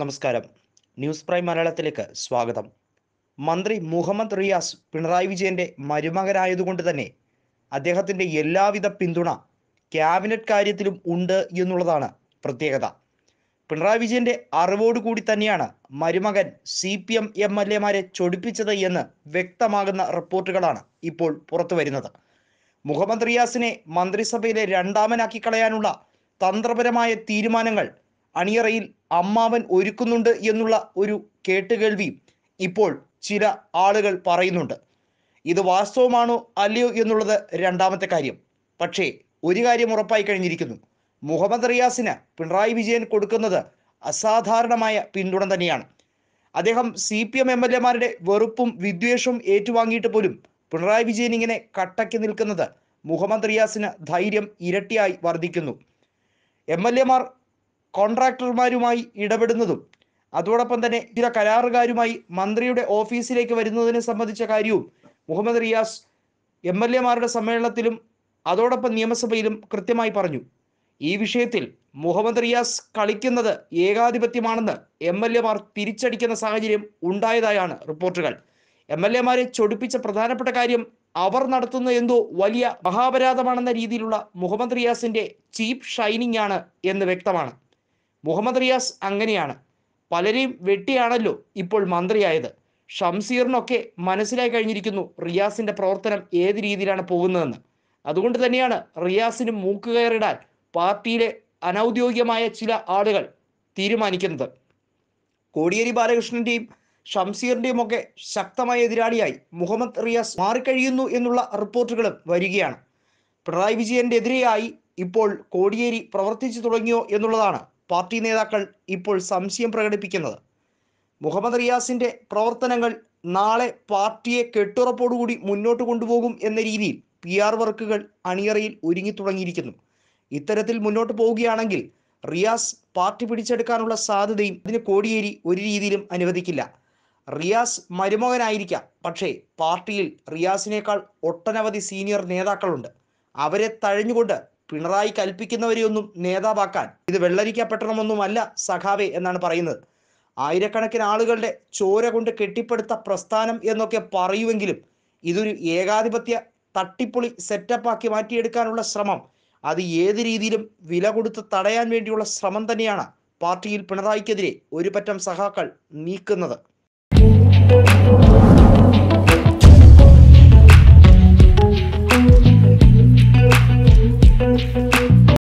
നമസ്കാരം news prime മലയാളത്തിലേക്ക് സ്വാഗതം മന്ത്രി മുഹമ്മദ് റിയാസ് പിണറായി വിജയന്റെ മരുമകനായതുകൊണ്ട് തന്നെ അദ്ദേഹത്തിന്റെ എല്ലാവിധ പിന്തുണ ക്യാബിനറ്റ് കാര്യത്തിലും ഉണ്ട് എന്നുള്ളതാണ് പ്രത്യേകത പിണറായി വിജയന്റെ അറിവോടുകൂടി തന്നെയാണ് മരുമകൻ C P M M L എമാരെ ചൊടിപ്പിച്ചത് എന്ന് വ്യക്തമാകുന്ന റിപ്പോർട്ടുകളാണ് ഇപ്പോൾ പുറത്തു വരുന്നത് മുഹമ്മദ് റിയാസിനെ മന്ത്രിസഭയിലെ രണ്ടാമനാക്കി കളയാനുള്ള തന്ത്രപരമായ തീരുമാനങ്ങൾ അണിയറയിൽ അമ്മാവൻ ഒരുക്കുന്നുണ്ട് എന്നുള്ള ഒരു കേട്ടുകേൾവി ഇപ്പോൾ ചില ആളുകൾ പറയുന്നുണ്ട് ഇത് വാസ്തവമാണോ അല്ലയോ എന്നുള്ളത് രണ്ടാമത്തെ കാര്യം പക്ഷേ ഒരു കാര്യം ഉറപ്പായി കഴിഞ്ഞിരിക്കുന്നു മുഹമ്മദ് റിയാസിന് പിണറായി വിജയൻ കൊടുക്കുന്നത് അസാധാരണമായ പിന്തുണ തന്നെയാണ് അദ്ദേഹം C P M M L എമാരുടെ വെറുപ്പും വിദ്വേഷവും ഏറ്റുവാങ്ങിയിട്ട് പോലും പിണറായി വിജയൻ ഇങ്ങനെ കട്ടക്കി നിൽക്കുന്നത് മുഹമ്മദ് റിയാസിന് ധൈര്യം ഇരട്ടിയായി വർദ്ധിക്കുന്നു എം എൽ എമാർ കോൺട്രാക്ടർമാരുമായി ഇടപെടുന്നതും അതോടൊപ്പം തന്നെ ചില കരാറുകാരുമായി മന്ത്രിയുടെ ഓഫീസിലേക്ക് വരുന്നതിനെ സംബന്ധിച്ച കാര്യവും മുഹമ്മദ് റിയാസ് എം എൽ എമാരുടെ സമ്മേളനത്തിലും അതോടൊപ്പം നിയമസഭയിലും കൃത്യമായി പറഞ്ഞു ഈ വിഷയത്തിൽ മുഹമ്മദ് റിയാസ് കളിക്കുന്നത് ഏകാധിപത്യമാണെന്ന് എം എൽ എമാർ തിരിച്ചടിക്കുന്ന സാഹചര്യം ഉണ്ടായതായാണ് റിപ്പോർട്ടുകൾ എം എൽ എമാരെ ചൊടിപ്പിച്ച പ്രധാനപ്പെട്ട കാര്യം അവർ നടത്തുന്ന എന്തോ വലിയ മഹാപരാധമാണെന്ന രീതിയിലുള്ള മുഹമ്മദ് റിയാസിന്റെ ചീപ്പ് ഷൈനിങ് ആണ് എന്ന് വ്യക്തമാണ് മുഹമ്മദ് റിയാസ് അങ്ങനെയാണ് പലരെയും വെട്ടിയാണല്ലോ ഇപ്പോൾ മന്ത്രിയായത് ഷംസീറിനൊക്കെ മനസ്സിലായി കഴിഞ്ഞിരിക്കുന്നു റിയാസിന്റെ പ്രവർത്തനം ഏത് രീതിയിലാണ് പോകുന്നതെന്ന് അതുകൊണ്ട് തന്നെയാണ് റിയാസിന് മൂക്കുകയറിടാൻ പാർട്ടിയിലെ അനൗദ്യോഗികമായ ചില ആളുകൾ തീരുമാനിക്കുന്നത് കോടിയേരി ബാലകൃഷ്ണന്റെയും ഷംസീറിന്റെയും ഒക്കെ ശക്തമായ എതിരാളിയായി മുഹമ്മദ് റിയാസ് മാറിക്കഴിയുന്നു എന്നുള്ള റിപ്പോർട്ടുകളും വരികയാണ് പിണറായി വിജയന്റെ എതിരെയായി ഇപ്പോൾ കോടിയേരി പ്രവർത്തിച്ചു തുടങ്ങിയോ എന്നുള്ളതാണ് പാർട്ടി നേതാക്കൾ ഇപ്പോൾ സംശയം പ്രകടിപ്പിക്കുന്നത് മുഹമ്മദ് റിയാസിന്റെ പ്രവർത്തനങ്ങൾ നാളെ പാർട്ടിയെ കെട്ടുറപ്പോടുകൂടി മുന്നോട്ട് കൊണ്ടുപോകും എന്ന രീതിയിൽ പി ആർ വർക്കുകൾ അണിയറയിൽ ഒരുങ്ങി തുടങ്ങിയിരിക്കുന്നു ഇത്തരത്തിൽ മുന്നോട്ട് പോവുകയാണെങ്കിൽ റിയാസ് പാർട്ടി പിടിച്ചെടുക്കാനുള്ള സാധ്യതയും ഇതിന് കോടിയേരി ഒരു രീതിയിലും അനുവദിക്കില്ല റിയാസ് മരുമകനായിരിക്കാം പക്ഷേ പാർട്ടിയിൽ റിയാസിനേക്കാൾ ഒട്ടനവധി സീനിയർ നേതാക്കളുണ്ട് അവരെ തഴഞ്ഞുകൊണ്ട് പിണറായി കൽപ്പിക്കുന്നവരെയൊന്നും നേതാവാക്കാൻ ഇത് വെള്ളരിക്കപ്പെട്ടണമെന്നുമല്ല സഖാവേ എന്നാണ് പറയുന്നത് ആയിരക്കണക്കിന് ആളുകളുടെ ചോര കൊണ്ട് കെട്ടിപ്പടുത്ത പ്രസ്ഥാനം എന്നൊക്കെ പറയുമെങ്കിലും ഇതൊരു ഏകാധിപത്യ തട്ടിപ്പൊളി സെറ്റപ്പാക്കി മാറ്റിയെടുക്കാനുള്ള ശ്രമം അത് ഏത് രീതിയിലും വില കൊടുത്ത് തടയാൻ വേണ്ടിയുള്ള ശ്രമം തന്നെയാണ് പാർട്ടിയിൽ പിണറായിക്കെതിരെ ഒരുപറ്റം സഹാക്കൾ നീക്കുന്നത്